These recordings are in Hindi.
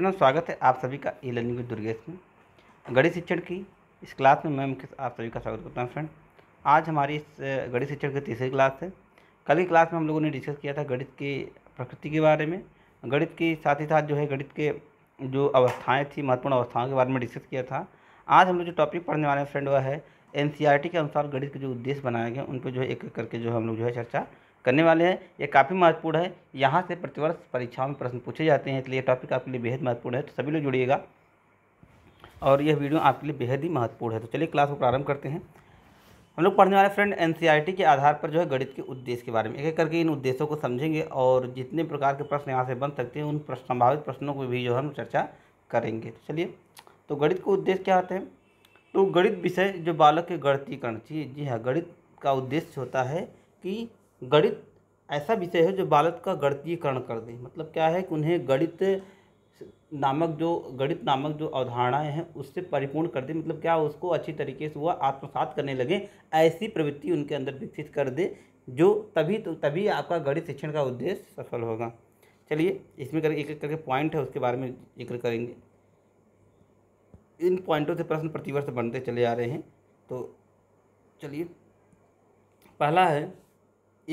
प्रणाम स्वागत है आप सभी का ई लर्निंग दुर्गेश में गणित शिक्षण की इस क्लास में मैं मुख्य आप सभी का स्वागत करता हूँ फ्रेंड आज हमारी इस गणित शिक्षण की तीसरी क्लास है कल की क्लास में हम लोगों ने डिस्कस किया था गणित की प्रकृति के बारे में गणित के साथ ही साथ जो है गणित के जो अवस्थाएँ थी महत्वपूर्ण अवस्थाओं के बारे में डिस्कस किया था आज हम लोग जो टॉपिक पढ़ने वाले हैं फ्रेंड वह है एन e के अनुसार गणित के जो उद्देश्य बनाए गए उन पर जो है एक एक करके जो हम लोग जो है चर्चा करने वाले हैं ये काफ़ी महत्वपूर्ण है यहाँ से प्रतिवर्ष परीक्षाओं में प्रश्न पूछे जाते हैं इसलिए टॉपिक आपके लिए बेहद महत्वपूर्ण है तो सभी लोग जुड़िएगा और यह वीडियो आपके लिए बेहद ही महत्वपूर्ण है तो चलिए क्लास को प्रारंभ करते हैं हम लोग पढ़ने वाले फ्रेंड एन e के आधार पर जो है गणित के उद्देश्य के बारे में एक एक करके इन उद्देश्यों को समझेंगे और जितने प्रकार के प्रश्न यहाँ से बन सकते हैं उन संभावित प्रश्नों को भी जो हम चर्चा करेंगे तो चलिए तो गणित के उद्देश्य क्या होते हैं तो गणित विषय जो बालक के गणतीकरण चाहिए जी हाँ गणित का उद्देश्य होता है कि गणित ऐसा विषय है जो बालक का गणितीयकरण कर दे मतलब क्या है कि उन्हें गणित नामक जो गणित नामक जो अवधारणाएं हैं उससे परिपूर्ण कर दे मतलब क्या उसको अच्छी तरीके से वह आत्मसात करने लगे ऐसी प्रवृत्ति उनके अंदर विकसित कर दे जो तभी तो तभी आपका गणित शिक्षण का उद्देश्य सफल होगा चलिए इसमें करके एक एक करके पॉइंट है उसके बारे में जिक्र करेंगे इन पॉइंटों से प्रश्न प्रतिवर्ष बनते चले आ रहे हैं तो चलिए पहला है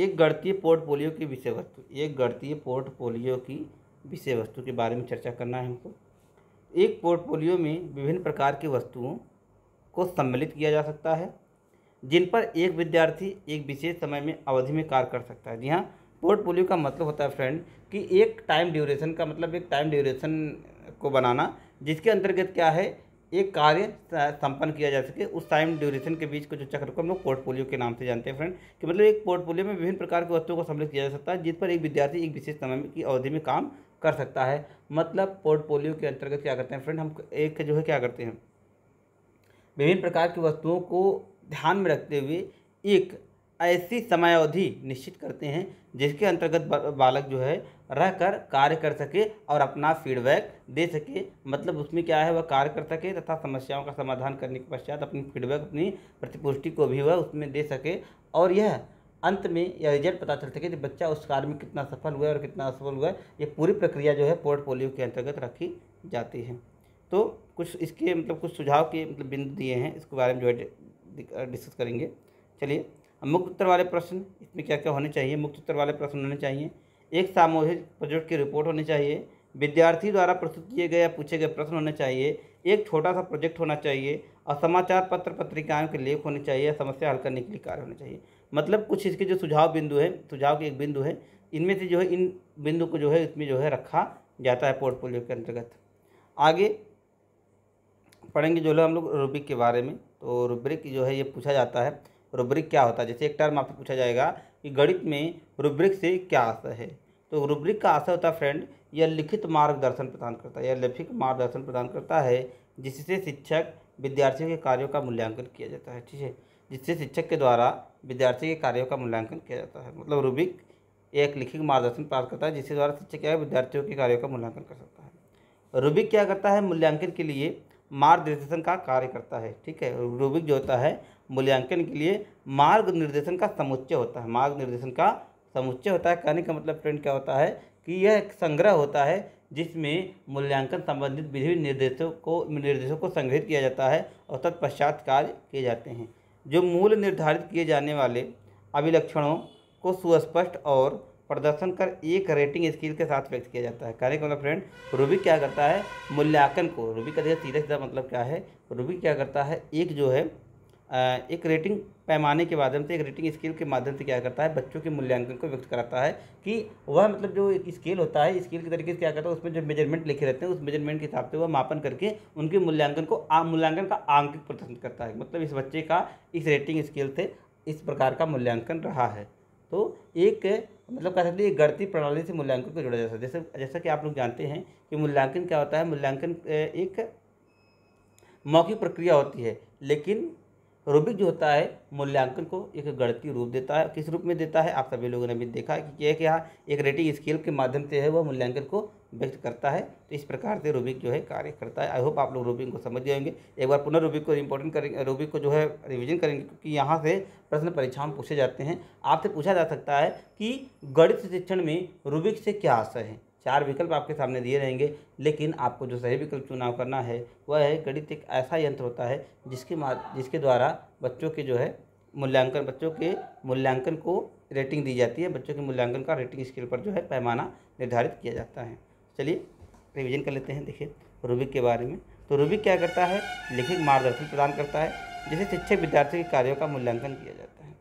एक गणतीय पोर्टफोलियो की विषय वस्तु एक गणतीय पोर्टफोलियो की विषय वस्तु के बारे में चर्चा करना है हमको एक पोर्टफोलियो में विभिन्न प्रकार की वस्तुओं को सम्मिलित किया जा सकता है जिन पर एक विद्यार्थी एक विशेष समय में अवधि में कार्य कर सकता है जी हाँ पोर्टफोलियो का मतलब होता है फ्रेंड कि एक टाइम ड्यूरेशन का मतलब एक टाइम ड्यूरेशन को बनाना जिसके अंतर्गत क्या है एक कार्य संपन्न किया जा सके उस टाइम ड्यूरेशन के बीच के जो चक्र को हम लोग पोर्टफोलियो के नाम से जानते हैं फ्रेंड कि मतलब एक पोर्टफोलियो में विभिन्न प्रकार की वस्तुओं को सम्मिलित किया जा सकता है जिस पर एक विद्यार्थी एक विशेष समय की अवधि में काम कर सकता है मतलब पोर्टफोलियो के अंतर्गत क्या करते हैं फ्रेंड हम एक जो है क्या करते हैं विभिन्न प्रकार की वस्तुओं को ध्यान में रखते हुए एक ऐसी समयावधि निश्चित करते हैं जिसके अंतर्गत बालक जो है रहकर कार्य कर सके और अपना फीडबैक दे सके मतलब उसमें क्या है वह कार्य कर सके तथा समस्याओं का समाधान करने के पश्चात अपनी फीडबैक अपनी प्रतिपुष्टि को भी वह उसमें दे सके और यह अंत में यह रिजल्ट पता चल सके कि बच्चा उस कार्य में कितना सफल हुआ है और कितना असफल हुआ है ये पूरी प्रक्रिया जो है पोर्टफोलियो के अंतर्गत रखी जाती है तो कुछ इसके मतलब कुछ सुझाव के मतलब बिंदु दिए हैं इसके बारे में जो है डिस्कस करेंगे चलिए मुक्त उत्तर वाले प्रश्न इसमें क्या क्या होने चाहिए मुक्त उत्तर वाले प्रश्न होने चाहिए एक सामूहिक प्रोजेक्ट की रिपोर्ट होनी चाहिए विद्यार्थी द्वारा प्रस्तुत किए गए या पूछे गए प्रश्न होने चाहिए एक छोटा सा प्रोजेक्ट होना चाहिए और समाचार पत्र पत्रिकाओं के लेख होने चाहिए समस्या हल करने के लिए कार्य होने चाहिए मतलब कुछ इसके जो सुझाव बिंदु है सुझाव के एक बिंदु है इनमें से जो है इन बिंदु को जो है इसमें जो है रखा जाता है पोर्टफोलियो के अंतर्गत आगे पढ़ेंगे जो है हम लोग रूब्रिक के बारे में तो रूब्रिक जो है ये पूछा जाता है रूब्रिक क्या होता है जैसे एक टर्म आपसे पूछा जाएगा कि गणित में रूब्रिक से क्या आशा है तो रूब्रिक का आशय होता है फ्रेंड यह लिखित मार्गदर्शन प्रदान करता है या लिखित मार्गदर्शन प्रदान करता है जिससे शिक्षक विद्यार्थियों के कार्यों का मूल्यांकन किया जाता है ठीक है जिससे शिक्षक के द्वारा विद्यार्थी के कार्यों का मूल्यांकन किया जाता है मतलब रूबिक एक लिखित मार्गदर्शन प्राप्त करता है जिसके द्वारा शिक्षक क्या है विद्यार्थियों के कार्यों का मूल्यांकन कर सकता है रूबिक क्या करता है मूल्यांकन के लिए मार्गदर्शन का कार्य करता है ठीक है रूबिक जो होता है मूल्यांकन के लिए मार्ग निर्देशन का समुच्चय होता है मार्ग निर्देशन का समुच्चय होता है कहने का मतलब फ्रेंड क्या होता है कि यह एक संग्रह होता है जिसमें मूल्यांकन संबंधित विधि निर्देशों को निर्देशों को संग्रहित किया जाता है और तत्पश्चात कार्य किए जाते हैं जो मूल निर्धारित किए जाने वाले अभिलक्षणों को सुस्पष्ट और प्रदर्शन कर एक रेटिंग स्किल के साथ व्यक्त किया जाता है कहने का मतलब फ्रेंड रूबिक क्या करता है मूल्यांकन को रूबिक का देखिए सीधा सीधा मतलब क्या है रूबिक क्या करता है एक जो है एक रेटिंग पैमाने के माध्यम से एक रेटिंग स्केल के माध्यम से क्या करता है बच्चों के मूल्यांकन को व्यक्त कराता है कि वह मतलब जो एक स्केल होता है स्केल के तरीके से क्या करता है उसमें जो मेजरमेंट लिखे रहते हैं उस मेजरमेंट के हिसाब से वह मापन करके उनके मूल्यांकन को मूल्यांकन का आंकिक प्रदर्शन करता है मतलब इस बच्चे का इस रेटिंग स्केल से इस प्रकार का मूल्यांकन रहा है तो एक मतलब कह सकते हैं गणती प्रणाली से मूल्यांकन को जोड़ा जा सकता है जैसे जैसा कि आप लोग जानते हैं कि मूल्यांकन क्या होता है मूल्यांकन एक मौखिक प्रक्रिया होती है लेकिन रूबिक जो होता है मूल्यांकन को एक गणती रूप देता है किस रूप में देता है आप सभी लोगों ने भी देखा कि यह क्या एक रेटिंग स्केल के माध्यम से है वह मूल्यांकन को व्यक्त करता है तो इस प्रकार से रूबिक जो है कार्य करता है आई होप आप लोग रूबिक को समझ जाएंगे एक बार पुनः रूबिक को इम्पोर्टेंट करेंगे रूबिक को जो है रिविजन करेंगे क्योंकि यहाँ से प्रश्न में पूछे जाते हैं आपसे पूछा जा सकता है कि गणित शिक्षण में रूबिक से क्या आशय है चार विकल्प आपके सामने दिए रहेंगे लेकिन आपको जो सही विकल्प चुनाव करना है वह है गणित एक ऐसा यंत्र होता है जिसके जिसके द्वारा बच्चों के जो है मूल्यांकन बच्चों के मूल्यांकन को रेटिंग दी जाती है बच्चों के मूल्यांकन का रेटिंग स्केल पर जो है पैमाना निर्धारित किया जाता है चलिए रिविजन कर लेते हैं देखिए रूबिक के बारे में तो रूबिक क्या करता है लिखित मार्गदर्शन प्रदान करता है जिसे शिक्षक विद्यार्थी के कार्यों का मूल्यांकन किया जाता है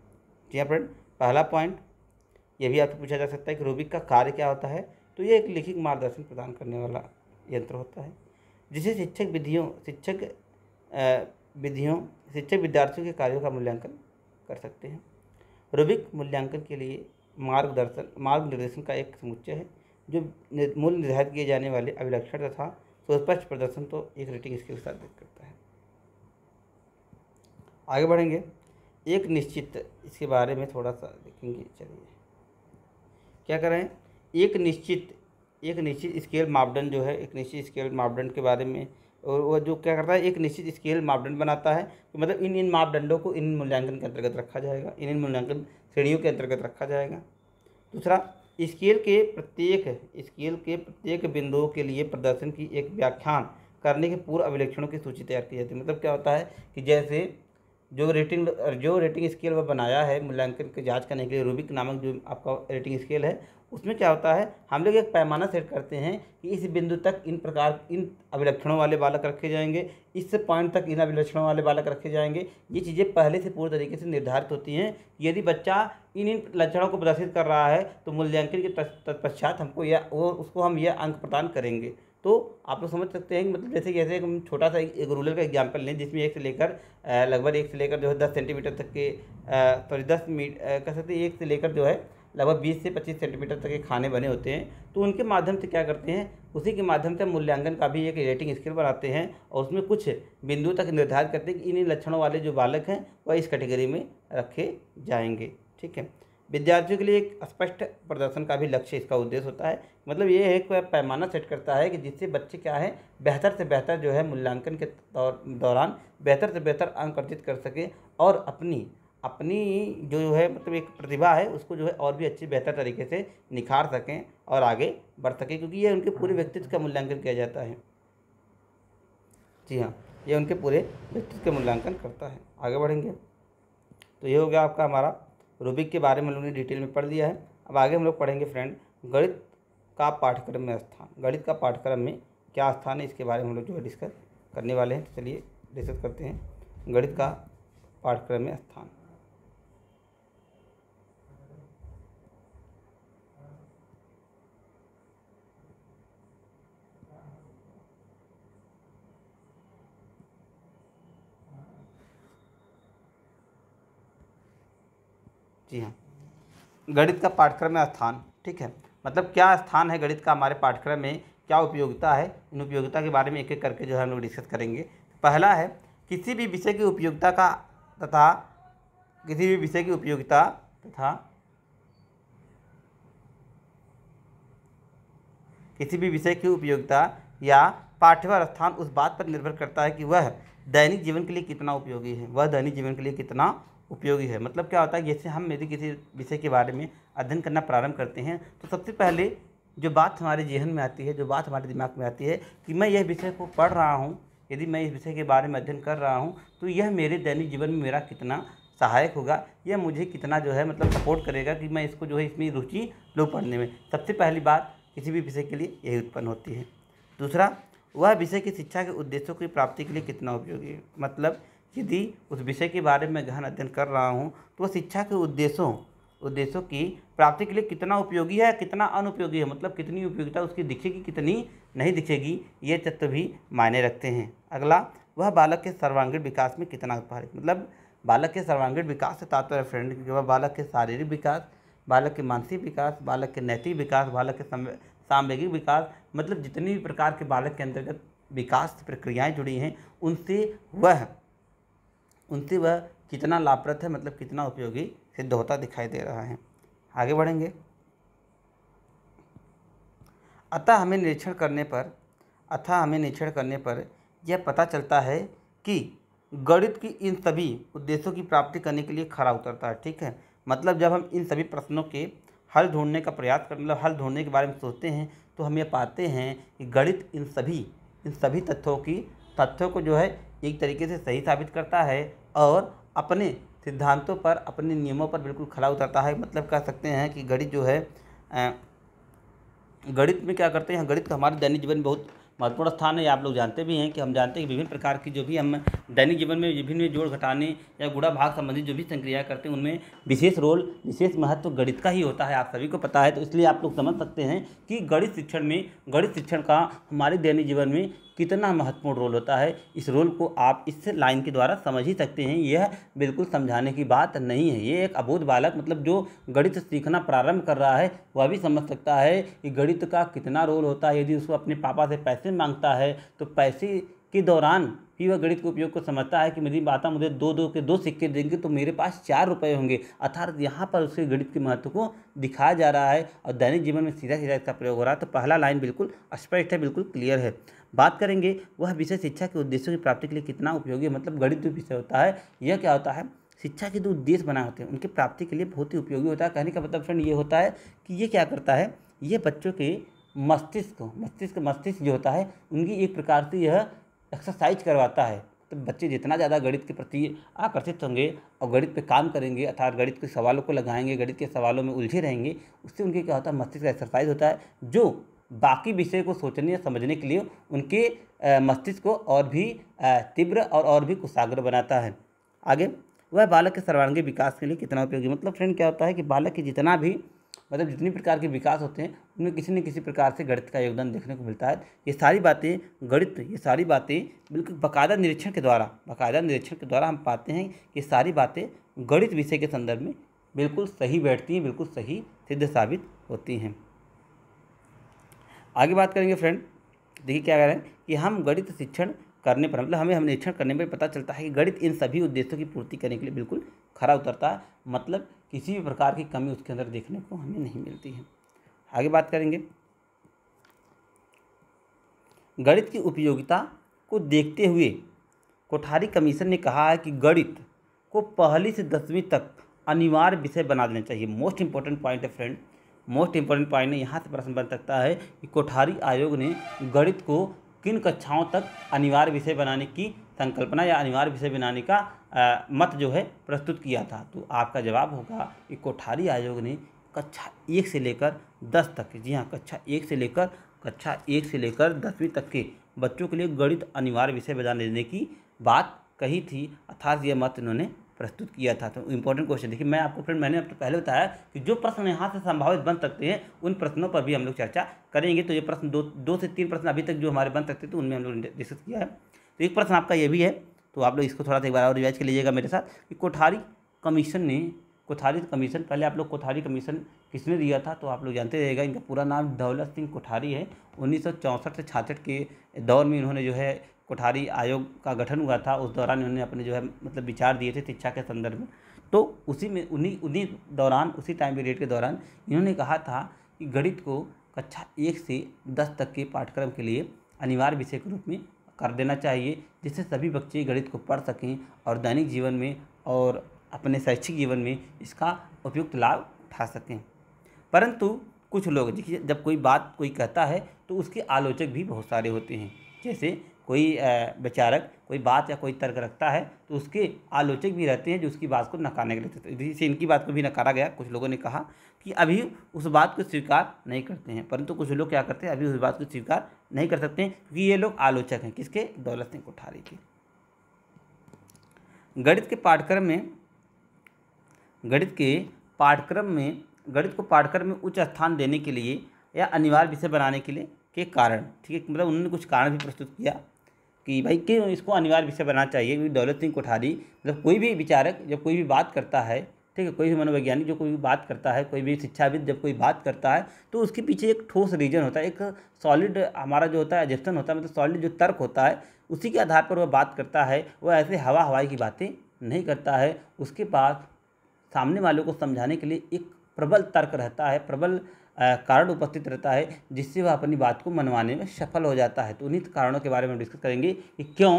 जी हाँ फ्रेंड पहला पॉइंट ये भी आपसे पूछा जा सकता है कि रूबिक का कार्य क्या होता है तो ये एक लिखित मार्गदर्शन प्रदान करने वाला यंत्र होता है जिसे शिक्षक विधियों शिक्षक विधियों शिक्षक विद्यार्थियों के कार्यों का मूल्यांकन कर सकते हैं रूबिक मूल्यांकन के लिए मार्गदर्शन मार्ग निर्देशन का एक समुच्चय है जो मूल निर्धारित किए जाने वाले अभिलक्षण तथा सुस्पष्ट प्रदर्शन तो एक रेटिंग इसके साथ देख करता है आगे बढ़ेंगे एक निश्चित इसके बारे में थोड़ा सा देखेंगे चलिए क्या करें एक निश्चित एक निश्चित स्केल मापदंड जो है एक निश्चित स्केल मापदंड के बारे में और वह जो क्या करता है एक निश्चित स्केल मापदंड बनाता है तो मतलब इन इन मापदंडों को इन मूल्यांकन के अंतर्गत रखा जाएगा इन इन मूल्यांकन श्रेणियों के अंतर्गत रखा जाएगा दूसरा स्केल के प्रत्येक स्केल के प्रत्येक बिंदुओं के लिए प्रदर्शन की एक व्याख्यान करने के पूर्व अभिलक्षणों की सूची तैयार की जाती है मतलब क्या होता है कि जैसे जो रेटिंग जो रेटिंग स्केल वह बनाया है मूल्यांकन की जांच करने के लिए रूबिक नामक जो आपका रेटिंग स्केल है उसमें क्या होता है हम लोग एक पैमाना सेट करते हैं कि इस बिंदु तक इन प्रकार इन अभिलक्षणों वाले बालक रखे जाएंगे इस पॉइंट तक इन अभिलक्षणों वाले बालक रखे जाएंगे ये चीज़ें पहले से पूरे तरीके से निर्धारित होती हैं यदि बच्चा इन इन लक्षणों को प्रदर्शित कर रहा है तो मूल्यांकन के तत्पश्चात हमको यह वो उसको हम यह अंक प्रदान करेंगे तो आप लोग समझ सकते हैं कि मतलब जैसे जैसे हम छोटा सा एक रूलर का एग्जाम्पल लें जिसमें एक से लेकर लगभग एक से लेकर जो है दस सेंटीमीटर तक के सॉरी दस मीट कह सकते हैं एक से लेकर जो है लगभग बीस से पच्चीस सेंटीमीटर तक के खाने बने होते हैं तो उनके माध्यम से क्या करते हैं उसी के माध्यम से मूल्यांकन का भी एक रेटिंग स्केल बनाते हैं और उसमें कुछ बिंदु तक निर्धारित करते हैं कि इन लक्षणों वाले जो बालक हैं वह इस कैटेगरी में रखे जाएंगे ठीक है विद्यार्थियों के लिए एक स्पष्ट प्रदर्शन का भी लक्ष्य इसका उद्देश्य होता है मतलब ये है कि पैमाना सेट करता है कि जिससे बच्चे क्या है बेहतर से बेहतर जो है मूल्यांकन के दौर दौरान बेहतर से बेहतर अंक अर्जित कर सकें और अपनी अपनी जो है मतलब एक प्रतिभा है उसको जो है और भी अच्छी बेहतर तरीके से निखार सकें और आगे बढ़ सकें क्योंकि ये उनके पूरे व्यक्तित्व का मूल्यांकन किया जाता है जी हाँ ये उनके पूरे व्यक्तित्व का मूल्यांकन करता है आगे बढ़ेंगे तो ये हो गया आपका हमारा रूबिक के बारे में हम लोग ने डिटेल में पढ़ लिया है अब आगे हम लोग पढ़ेंगे फ्रेंड गणित का पाठ्यक्रम में स्थान गणित का पाठ्यक्रम में क्या स्थान है इसके बारे में हम लोग जो है डिस्कस करने वाले हैं तो चलिए डिस्कस करते हैं गणित का पाठ्यक्रम में स्थान जी हाँ गणित का पाठ्यक्रम में स्थान ठीक है मतलब क्या स्थान है गणित का हमारे पाठ्यक्रम में क्या उपयोगिता है इन उपयोगिता के बारे में एक एक करके जो है हम लोग डिस्कस करेंगे पहला है किसी भी विषय की उपयोगिता का तथा किसी भी विषय की उपयोगिता तथा किसी भी विषय की उपयोगिता या पाठ्यवर स्थान उस बात पर निर्भर करता है कि वह दैनिक जीवन के लिए कितना उपयोगी है वह दैनिक जीवन के लिए कितना उपयोगी है मतलब क्या होता है जैसे हम यदि किसी विषय के बारे में अध्ययन करना प्रारंभ करते हैं तो सबसे पहले जो बात हमारे जेहन में आती है जो बात हमारे दिमाग में आती है कि मैं यह विषय को पढ़ रहा हूँ यदि मैं इस विषय के बारे में अध्ययन कर रहा हूँ तो यह मेरे दैनिक जीवन में मेरा कितना सहायक होगा यह मुझे कितना जो है मतलब सपोर्ट करेगा कि मैं इसको जो है इसमें रुचि लूँ पढ़ने में सबसे पहली बात किसी भी विषय के लिए यही उत्पन्न होती है दूसरा वह विषय की शिक्षा के उद्देश्यों की प्राप्ति के लिए कितना उपयोगी है मतलब यदि उस विषय के बारे में गहन अध्ययन कर रहा हूँ तो वह शिक्षा के उद्देश्यों उद्देश्यों की प्राप्ति के लिए कितना उपयोगी है कितना अनुपयोगी है मतलब कितनी उपयोगिता उसकी दिखेगी कितनी नहीं दिखेगी ये तत्व भी मायने रखते हैं अगला वह बालक के सर्वांगीण विकास में कितना प्रभावित मतलब बालक के सर्वांगीण विकास से तात्पर्य फ्रेंड वह बालक के शारीरिक विकास बालक के मानसिक विकास बालक के नैतिक विकास बालक के सामवेगिक विकास मतलब जितनी भी प्रकार के बालक के अंतर्गत विकास प्रक्रियाएं जुड़ी हैं उनसे वह उनसे वह कितना लाभप्रद है मतलब कितना उपयोगी सिद्ध होता दिखाई दे रहा है आगे बढ़ेंगे अतः हमें निरीक्षण करने पर अतः हमें निरीक्षण करने पर यह पता चलता है कि गणित की इन सभी उद्देश्यों की प्राप्ति करने के लिए खरा उतरता है ठीक है मतलब जब हम इन सभी प्रश्नों के हल ढूंढने का प्रयास कर मतलब हल ढूंढने के बारे में सोचते हैं तो हम ये पाते हैं कि गणित इन सभी इन सभी तथ्यों की तथ्यों को जो है एक तरीके से सही साबित करता है और अपने सिद्धांतों पर अपने नियमों पर बिल्कुल खड़ा उतरता है मतलब कह सकते हैं कि गणित जो है गणित में क्या करते हैं गणित का तो हमारे दैनिक जीवन में बहुत महत्वपूर्ण स्थान है आप लोग जानते भी हैं कि हम जानते हैं कि विभिन्न प्रकार की जो भी हम दैनिक जीवन में विभिन्न जोड़ घटाने या गुड़ा भाग संबंधी जो भी संक्रिया करते हैं उनमें विशेष रोल विशेष महत्व गणित का ही होता है आप सभी को पता है तो इसलिए आप लोग समझ सकते हैं कि गणित शिक्षण में गणित शिक्षण का हमारे दैनिक जीवन में कितना महत्वपूर्ण रोल होता है इस रोल को आप इस लाइन के द्वारा समझ ही सकते हैं यह बिल्कुल समझाने की बात नहीं है ये एक अबोध बालक मतलब जो गणित सीखना प्रारंभ कर रहा है वह भी समझ सकता है कि गणित का कितना रोल होता है यदि उसको अपने पापा से पैसे मांगता है तो पैसे के दौरान ही वह गणित के उपयोग को समझता है कि मेरी माता मुझे दो दो के दो सिक्के देंगे तो मेरे पास चार रुपए होंगे अर्थात यहाँ पर उसके गणित के महत्व को दिखाया जा रहा है और दैनिक जीवन में सीधा सीधा इसका प्रयोग हो रहा है तो पहला लाइन बिल्कुल स्पष्ट है बिल्कुल क्लियर है बात करेंगे वह विषय शिक्षा के उद्देश्यों की प्राप्ति के लिए कितना उपयोगी मतलब गणित जो विषय होता है यह क्या होता है शिक्षा के जो उद्देश्य बनाए होते हैं उनकी प्राप्ति के लिए बहुत ही उपयोगी होता है कहने का मतलब फ्रेंड ये होता है कि ये क्या करता है ये बच्चों के मस्तिष्क मस्तिष्क मस्तिष्क जो होता है उनकी एक प्रकार से यह एक्सरसाइज करवाता है तो बच्चे जितना ज़्यादा गणित के प्रति आकर्षित होंगे और गणित पे काम करेंगे अर्थात गणित के सवालों को लगाएंगे गणित के सवालों में उलझे रहेंगे उससे उनके क्या होता है मस्तिष्क का एक्सरसाइज होता है जो बाकी विषय को सोचने या समझने के लिए उनके मस्तिष्क को और भी तीव्र और और भी कुशाग्र बनाता है आगे वह बालक के सर्वांगीण विकास के लिए कितना उपयोगी मतलब फ्रेंड क्या होता है कि बालक की जितना भी मतलब जितनी प्रकार के विकास होते हैं उनमें किसी न किसी प्रकार से गणित का योगदान देखने को मिलता है ये सारी बातें गणित ये सारी बातें बिल्कुल बाकायदा निरीक्षण के द्वारा बाकायदा निरीक्षण के द्वारा हम पाते हैं कि सारी बातें गणित विषय के संदर्भ में बिल्कुल सही बैठती हैं बिल्कुल सही सिद्ध साबित होती हैं आगे बात करेंगे फ्रेंड देखिए क्या कह रहे हैं कि हम गणित शिक्षण करने पर मतलब हमें हम निरीक्षण करने पर पता चलता है कि गणित इन सभी उद्देश्यों की पूर्ति करने के लिए बिल्कुल खरा उतरता है मतलब किसी भी प्रकार की कमी उसके अंदर देखने को हमें नहीं मिलती है आगे बात करेंगे गणित की उपयोगिता को देखते हुए कोठारी कमीशन ने कहा है कि गणित को पहली से दसवीं तक अनिवार्य विषय बना देना चाहिए मोस्ट इंपॉर्टेंट पॉइंट है फ्रेंड मोस्ट इंपॉर्टेंट पॉइंट यहाँ से प्रश्न बन सकता है कि कोठारी आयोग ने गणित को किन कक्षाओं तक अनिवार्य विषय बनाने की संकल्पना या अनिवार्य विषय बनाने का आ, मत जो है प्रस्तुत किया था तो आपका जवाब होगा कि कोठारी आयोग ने कक्षा एक से लेकर दस तक जी हाँ कक्षा एक से लेकर कक्षा एक से लेकर दसवीं तक के बच्चों के लिए गणित अनिवार्य विषय बजाने देने की बात कही थी अर्थात यह मत इन्होंने प्रस्तुत किया था तो इंपॉर्टेंट क्वेश्चन देखिए मैं आपको फ्रेंड मैंने आपको पहले बताया कि जो प्रश्न यहाँ से संभावित बन सकते हैं उन प्रश्नों पर भी हम लोग चर्चा करेंगे तो ये प्रश्न दो दो से तीन प्रश्न अभी तक जो हमारे बन सकते थे तो उनमें हम लोग डिस्कस किया है तो एक प्रश्न आपका ये भी है तो आप लोग इसको थोड़ा सा एक बार और रिवाइज कर लीजिएगा मेरे साथ कि कोठारी कमीशन ने कोठारी कमीशन पहले आप लोग कोठारी कमीशन किसने दिया था तो आप लोग जानते रहेगा इनका पूरा नाम दौलत सिंह कोठारी है उन्नीस से छाछठ के दौर में इन्होंने जो है कोठारी आयोग का गठन हुआ था उस दौरान उन्होंने अपने जो है मतलब विचार दिए थे शिक्षा के संदर्भ में तो उसी में उन्हीं उन्हीं दौरान उसी टाइम पीरियड के दौरान इन्होंने कहा था कि गणित को कक्षा एक से दस तक के पाठ्यक्रम के लिए अनिवार्य विषय के रूप में कर देना चाहिए जिससे सभी बच्चे गणित को पढ़ सकें और दैनिक जीवन में और अपने शैक्षिक जीवन में इसका उपयुक्त लाभ उठा सकें परंतु कुछ लोग जब कोई बात कोई कहता है तो उसके आलोचक भी बहुत सारे होते हैं जैसे कोई विचारक कोई बात या कोई तर्क रखता है तो उसके आलोचक भी रहते हैं जो उसकी बात को नकारने के लिए इसी इसी इनकी बात को भी नकारा गया कुछ लोगों ने कहा कि अभी उस बात को स्वीकार नहीं करते हैं परंतु कुछ लोग क्या करते हैं अभी उस बात को स्वीकार नहीं कर सकते क्योंकि ये लोग आलोचक हैं किसके दौलत सिंह कोठारी के गणित के पाठ्यक्रम में गणित के पाठ्यक्रम में गणित को पाठ्यक्रम में उच्च स्थान देने के लिए या अनिवार्य विषय बनाने के लिए के कारण ठीक है मतलब उन्होंने कुछ कारण भी प्रस्तुत किया कि भाई क्यों इसको अनिवार्य विषय बनाना चाहिए क्योंकि दौलत सिंह कोठारी मतलब कोई भी विचारक जब कोई भी बात करता है ठीक है कोई भी मनोवैज्ञानिक जो कोई भी बात करता है कोई भी शिक्षाविद जब कोई बात करता है तो उसके पीछे एक ठोस रीजन होता है एक सॉलिड हमारा जो होता है एजेप्शन होता है मतलब सॉलिड जो तर्क होता है उसी के आधार पर वह बात करता है वह ऐसे हवा हवाई की बातें नहीं करता है उसके पास सामने वालों को समझाने के लिए एक प्रबल तर्क रहता है प्रबल कारण उपस्थित रहता है जिससे वह अपनी बात को मनवाने में सफल हो जाता है तो उन्हीं कारणों के बारे में डिस्कस करेंगे कि क्यों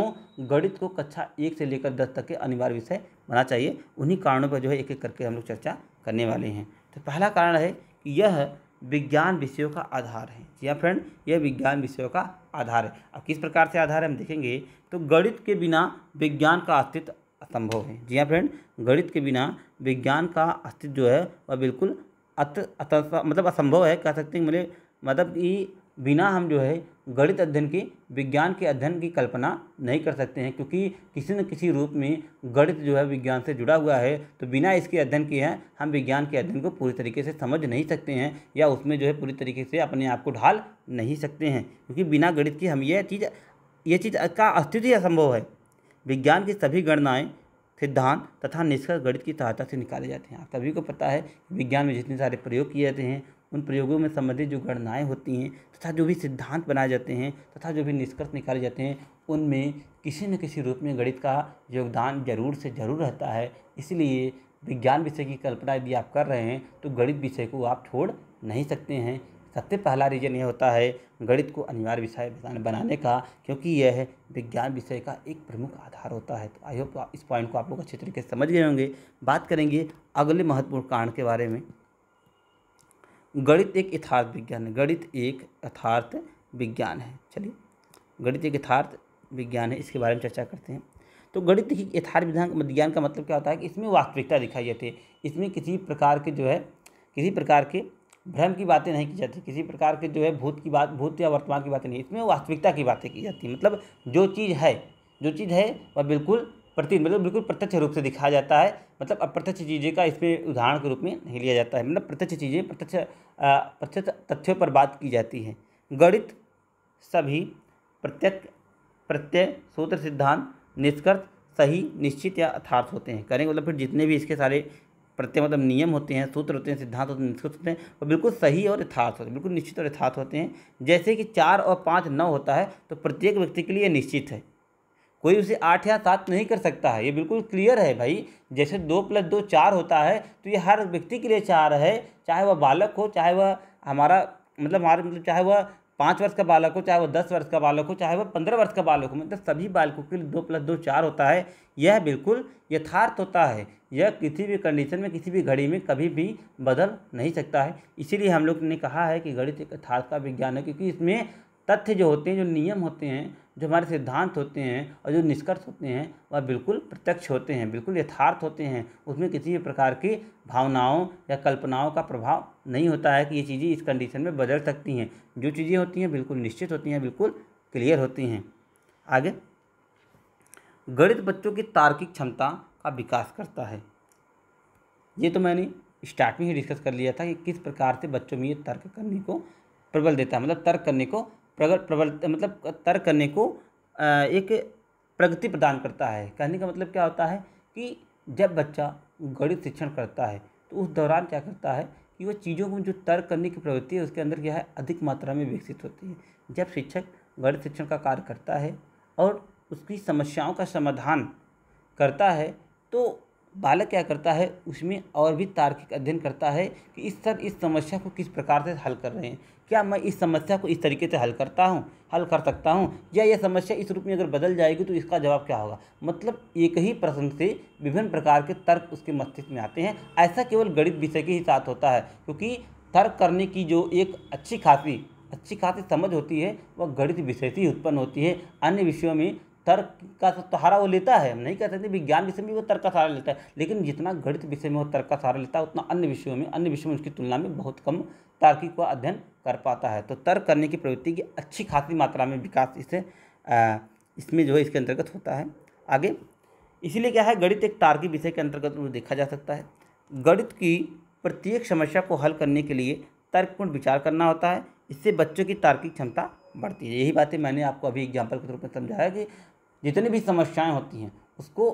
गणित को कक्षा एक से लेकर दस तक के अनिवार्य विषय बना चाहिए उन्हीं कारणों पर जो है एक एक करके हम लोग चर्चा करने वाले हैं तो पहला कारण है कि यह विज्ञान विषयों का आधार है जी हाँ फ्रेंड यह विज्ञान विषयों का आधार है अब किस प्रकार से आधार है हम देखेंगे तो गणित के बिना विज्ञान का अस्तित्व असंभव है जी हाँ फ्रेंड गणित के बिना विज्ञान का अस्तित्व जो है वह बिल्कुल अत अत मतलब असंभव है कह सकते हैं मतलब मतलब कि बिना हम जो है गणित अध्ययन के विज्ञान के अध्ययन की कल्पना नहीं कर सकते हैं क्योंकि किसी न किसी रूप में गणित जो है विज्ञान से जुड़ा हुआ है तो बिना इसके अध्ययन के हैं हम विज्ञान के अध्ययन को पूरी तरीके से समझ नहीं सकते हैं या उसमें जो है पूरी तरीके से अपने आप को ढाल नहीं सकते हैं क्योंकि बिना गणित की हम यह चीज़ ये चीज़ का अस्तित्व असंभव है विज्ञान की सभी गणनाएँ सिद्धांत तथा निष्कर्ष गणित की सहायता से निकाले जाते हैं आप सभी को पता है विज्ञान में जितने सारे प्रयोग किए जाते हैं उन प्रयोगों में संबंधित जो गणनाएँ होती हैं तथा जो भी सिद्धांत बनाए जाते हैं तथा जो भी निष्कर्ष निकाले जाते हैं उनमें किसी न किसी रूप में गणित का योगदान जरूर से जरूर रहता है इसलिए विज्ञान विषय की कल्पना यदि आप कर रहे हैं तो गणित विषय को आप छोड़ नहीं सकते हैं सबसे पहला रीजन ये होता है गणित को अनिवार्य विषय बनाने का क्योंकि यह विज्ञान विषय का एक प्रमुख आधार होता है तो आई होप इस पॉइंट को आप लोग अच्छे तरीके से समझ गए होंगे बात करेंगे अगले महत्वपूर्ण कारण के बारे में गणित एक यथार्थ विज्ञान है गणित एक यथार्थ विज्ञान है चलिए गणित एक यथार्थ विज्ञान है इसके बारे में चर्चा करते हैं तो गणित देखिए यथार्थ विधान विज्ञान का मतलब क्या होता है कि इसमें वास्तविकता दिखाई जाती है इसमें किसी प्रकार के जो है किसी प्रकार के भ्रम की बातें नहीं की जाती किसी प्रकार के जो है भूत की बात भूत या वर्तमान की बातें नहीं इसमें वास्तविकता की बातें की जाती मतलब जो चीज़ है जो चीज़ है वह बिल्कुल प्रति मतलब बिल्कुल प्रत्यक्ष रूप से दिखाया जाता है मतलब अप्रत्यक्ष चीज़ें का इसमें उदाहरण के रूप में नहीं लिया जाता है मतलब प्रत्यक्ष चीज़ें प्रत्यक्ष प्रत्यक्ष तथ्यों पर बात की जाती है गणित सभी प्रत्यक्ष प्रत्यय सूत्र सिद्धांत निष्कर्ष सही निश्चित या अर्थार्थ होते हैं करेंगे मतलब फिर जितने भी इसके सारे प्रत्यय मतलब नियम होते हैं सूत्र होते हैं सिद्धांत होते हैं निष्कृत होते हैं और बिल्कुल सही और यथार्थ होते हैं बिल्कुल निश्चित और यथार्थ होते हैं जैसे कि चार और पाँच नौ होता है तो प्रत्येक व्यक्ति के लिए निश्चित है कोई उसे आठ या सात नहीं कर सकता है ये बिल्कुल क्लियर है भाई जैसे दो प्लस दो चार होता है तो ये हर व्यक्ति के लिए चार है चाहे वह बालक हो चाहे वह हमारा मतलब हमारे मतलब चाहे वह पाँच वर्ष का बालक हो चाहे वो दस वर्ष का बालक हो चाहे वो पंद्रह वर्ष का बालक हो मतलब सभी बालकों के लिए दो प्लस दो चार होता है यह बिल्कुल यथार्थ होता है यह किसी भी कंडीशन में किसी भी घड़ी में कभी भी बदल नहीं सकता है इसीलिए हम लोग ने कहा है कि गणित एक यथार्थ का विज्ञान है क्योंकि इसमें तथ्य जो होते हैं जो नियम होते हैं जो हमारे सिद्धांत होते हैं और जो निष्कर्ष होते हैं वह बिल्कुल प्रत्यक्ष होते हैं बिल्कुल यथार्थ होते हैं उसमें किसी भी प्रकार की भावनाओं या कल्पनाओं का प्रभाव नहीं होता है कि ये चीज़ें इस कंडीशन में बदल सकती हैं जो चीज़ें होती हैं बिल्कुल निश्चित होती हैं बिल्कुल क्लियर होती हैं आगे गणित बच्चों की तार्किक क्षमता का विकास करता है ये तो मैंने स्टार्ट में ही डिस्कस कर लिया था कि किस प्रकार से बच्चों में ये तर्क करने को प्रबल देता है मतलब तर्क करने को प्रगत प्रबल मतलब तर्क करने को एक प्रगति प्रदान करता है कहने का मतलब क्या होता है कि जब बच्चा गणित शिक्षण करता है तो उस दौरान क्या करता है कि वह चीज़ों को जो तर्क करने की प्रवृत्ति है उसके अंदर क्या है अधिक मात्रा में विकसित होती है जब शिक्षक गणित शिक्षण का कार्य करता है और उसकी समस्याओं का समाधान करता है तो बालक क्या करता है उसमें और भी तार्किक अध्ययन करता है कि इस सर इस समस्या को किस प्रकार से हल कर रहे हैं क्या मैं इस समस्या को इस तरीके से हल करता हूँ हल कर सकता हूँ या यह समस्या इस रूप में अगर बदल जाएगी तो इसका जवाब क्या होगा मतलब एक ही प्रश्न से विभिन्न प्रकार के तर्क उसके मस्तिष्क में आते हैं ऐसा केवल गणित विषय के ही साथ होता है क्योंकि तर्क करने की जो एक अच्छी खासी अच्छी खासी समझ होती है वह गणित विषय से ही उत्पन्न होती है अन्य विषयों में तर्क का तो सहारा वो लेता है हम नहीं कह सकते विज्ञान विषय में वो तर्क का सहारा लेता है लेकिन जितना गणित विषय में वो तर्क का सहारा लेता है उतना अन्य विषयों में अन्य विषयों में उसकी तुलना में बहुत कम तार्किक का अध्ययन कर पाता है तो तर्क करने की प्रवृत्ति की अच्छी खासी मात्रा में विकास इसे इसमें जो है इसके अंतर्गत होता है आगे इसीलिए क्या है गणित एक तार्किक विषय के अंतर्गत देखा जा सकता है गणित की प्रत्येक समस्या को हल करने के लिए तर्कपूर्ण विचार करना होता है इससे बच्चों की तार्किक क्षमता बढ़ती है यही बातें मैंने आपको अभी एग्जाम्पल के रूप में समझाया कि जितनी भी समस्याएं होती हैं उसको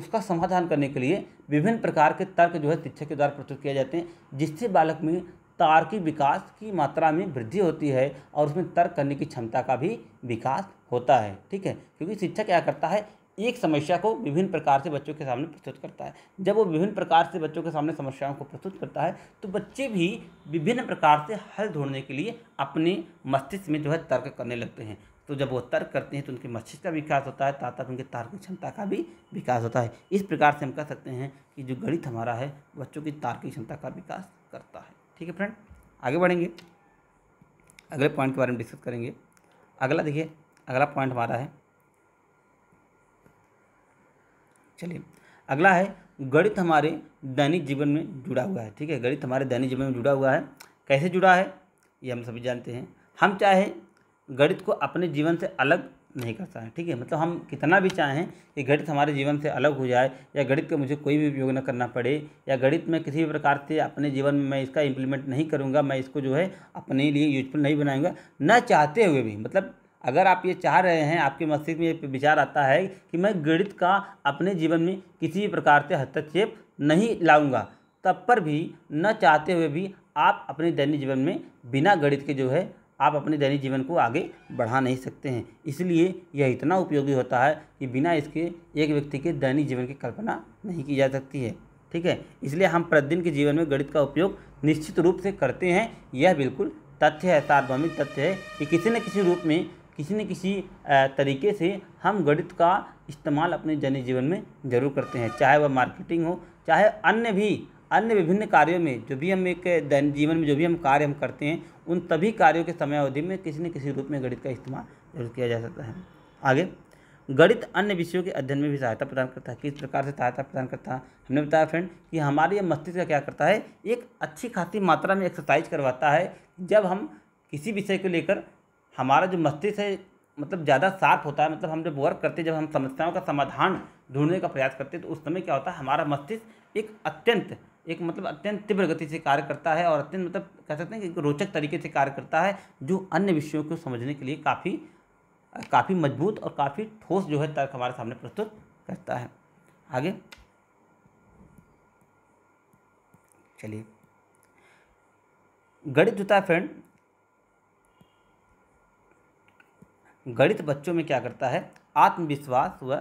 उसका समाधान करने के लिए विभिन्न प्रकार के तर्क जो है शिक्षक के द्वारा प्रस्तुत किए जाते हैं जिससे बालक में तार्किक विकास की मात्रा में वृद्धि होती है और उसमें तर्क करने की क्षमता का भी विकास होता है ठीक है क्योंकि शिक्षक क्या करता है एक समस्या को विभिन्न प्रकार से बच्चों के सामने प्रस्तुत करता है जब वो विभिन्न प्रकार से बच्चों के सामने समस्याओं को प्रस्तुत करता है तो बच्चे भी विभिन्न प्रकार से हल ढूंढने के लिए अपने मस्तिष्क में जो है तर्क करने लगते हैं तो जब वो तर्क करते हैं तो उनके मस्तिष्क का विकास होता है ताता उनके तार्किक क्षमता का भी विकास होता है इस प्रकार से हम कह सकते हैं कि जो गणित हमारा है बच्चों की तार्किक क्षमता का विकास करता है ठीक है फ्रेंड आगे बढ़ेंगे अगले पॉइंट के बारे में डिस्कस करेंगे अगला देखिए अगला पॉइंट हमारा है चलिए अगला है गणित हमारे दैनिक जीवन में जुड़ा हुआ है ठीक है गणित हमारे दैनिक जीवन में जुड़ा हुआ है कैसे जुड़ा है ये हम सभी जानते हैं हम चाहे गणित को अपने जीवन से अलग नहीं करता है ठीक है मतलब हम कितना भी चाहें कि गणित हमारे जीवन से अलग हो जाए या गणित का मुझे कोई भी उपयोग न करना पड़े या गणित में किसी भी प्रकार से अपने जीवन में मैं इसका इम्प्लीमेंट नहीं करूँगा मैं इसको जो है अपने लिए यूजफुल नहीं बनाऊँगा न चाहते हुए भी मतलब अगर आप ये चाह रहे हैं आपके मस्तिष्क में ये विचार आता है कि मैं गणित का अपने जीवन में किसी भी प्रकार से हस्तक्षेप नहीं लाऊंगा तब पर भी न चाहते हुए भी आप अपने दैनिक जीवन में बिना गणित के जो है आप अपने दैनिक जीवन को आगे बढ़ा नहीं सकते हैं इसलिए यह इतना उपयोगी होता है कि बिना इसके एक व्यक्ति के दैनिक जीवन की कल्पना नहीं की जा सकती है ठीक है इसलिए हम प्रतिदिन के जीवन में गणित का उपयोग निश्चित रूप से करते हैं यह बिल्कुल तथ्य है सार्वभौमिक तथ्य है कि किसी न किसी रूप में किसी न किसी तरीके से हम गणित का इस्तेमाल अपने दैनिक जीवन में जरूर करते हैं चाहे वह मार्केटिंग हो चाहे अन्य भी अन्य विभिन्न कार्यों में जो भी हम एक दैनिक जीवन में जो भी हम कार्य हम करते हैं उन सभी कार्यों के समय अवधि में किसी न किसी रूप में गणित का इस्तेमाल जरूर किया जा सकता है आगे गणित अन्य विषयों के अध्ययन में भी सहायता प्रदान करता है किस प्रकार से सहायता प्रदान करता है हमने बताया फ्रेंड कि हमारे ये मस्तिष्क क्या करता है एक अच्छी खासी मात्रा में एक्सरसाइज करवाता है जब हम किसी विषय को लेकर हमारा जो मस्तिष्क है मतलब ज़्यादा साफ होता है मतलब हम जब वर्क करते जब हम समस्याओं का समाधान ढूंढने का प्रयास करते तो उस समय क्या होता है हमारा मस्तिष्क एक अत्यंत एक मतलब अत्यंत तीव्र गति से कार्य करता है और अत्यंत मतलब कह सकते हैं कि रोचक तरीके से कार्य करता है जो अन्य विषयों को समझने के लिए काफ़ी काफ़ी मजबूत और काफ़ी ठोस जो है तर्क हमारे सामने प्रस्तुत करता है आगे चलिए गणित होता है फ्रेंड गणित बच्चों में क्या करता है आत्मविश्वास व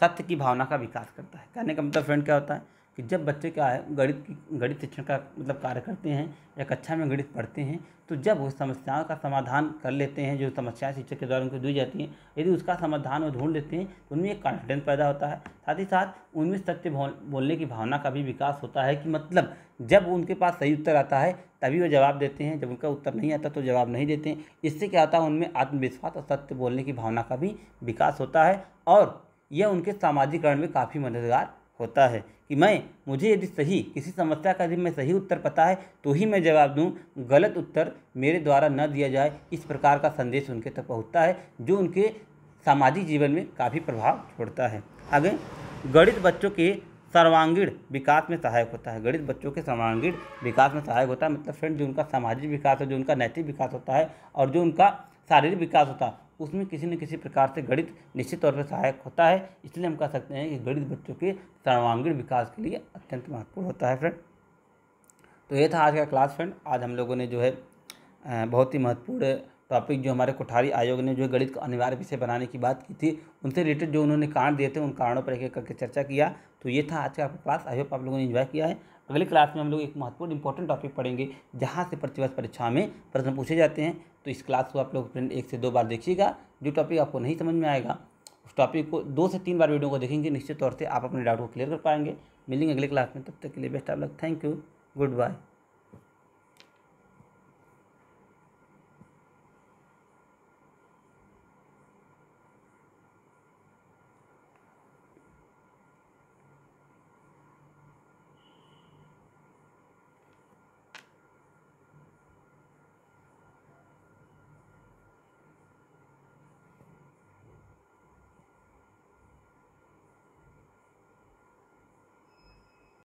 सत्य की भावना का विकास करता है कहने का मतलब फ्रेंड क्या होता है कि जब बच्चे क्या है गणित की गणित शिक्षण का मतलब कार्य करते हैं या कक्षा में गणित पढ़ते हैं तो जब वो समस्याओं का समाधान कर लेते हैं जो समस्याएं शिक्षक के द्वारा उनको दी जाती हैं यदि उसका समाधान वो ढूंढ लेते हैं तो उनमें एक कॉन्फिडेंस पैदा होता है साथ ही साथ उनमें सत्य बोलने की भावना का भी विकास होता है कि मतलब जब उनके पास सही उत्तर आता है तभी वो जवाब देते हैं जब उनका उत्तर नहीं आता तो जवाब नहीं देते हैं इससे क्या होता है उनमें आत्मविश्वास और सत्य बोलने की भावना का भी विकास होता है और यह उनके सामाजिकरण में काफ़ी मददगार होता है कि मैं मुझे यदि सही किसी समस्या का यदि मैं सही उत्तर पता है तो ही मैं जवाब दूं गलत उत्तर मेरे द्वारा न दिया जाए इस प्रकार का संदेश उनके तक पहुँचता है जो उनके सामाजिक जीवन में काफ़ी प्रभाव छोड़ता है आगे गणित बच्चों के सर्वांगीण विकास में सहायक होता है गणित बच्चों के सर्वांगीण विकास में सहायक होता है मतलब फ्रेंड जो उनका सामाजिक विकास है जो उनका नैतिक विकास होता है और जो उनका शारीरिक विकास होता है उसमें किसी न किसी प्रकार से गणित निश्चित तौर पर सहायक होता है इसलिए हम कह सकते हैं कि गणित बच्चों के सर्वांगीण विकास के लिए अत्यंत महत्वपूर्ण होता है फ्रेंड तो ये था आज का क्लास फ्रेंड आज हम लोगों ने जो है बहुत ही महत्वपूर्ण टॉपिक जो हमारे कोठारी आयोग ने जो गणित को अनिवार्य विषय बनाने की बात की थी उनसे रिलेटेड जो उन्होंने कारण दिए थे उन कारणों पर एक एक करके चर्चा किया तो ये था आज का आपका क्लास आई होप आप लोगों ने इन्जॉय किया है अगले क्लास में हम लोग एक महत्वपूर्ण इंपॉर्टेंट टॉपिक पढ़ेंगे जहाँ से प्रतिवर्ष परीक्षा में प्रश्न पूछे जाते हैं तो इस क्लास को आप लोग फ्रेंड एक से दो बार देखिएगा जो टॉपिक आपको नहीं समझ में आएगा उस टॉपिक को दो से तीन बार वीडियो को देखेंगे निश्चित तौर से आप अपने डाउट को क्लियर कर पाएंगे मिलेंगे अगले क्लास में तब तक के लिए बेस्ट आप लोग थैंक यू गुड बाय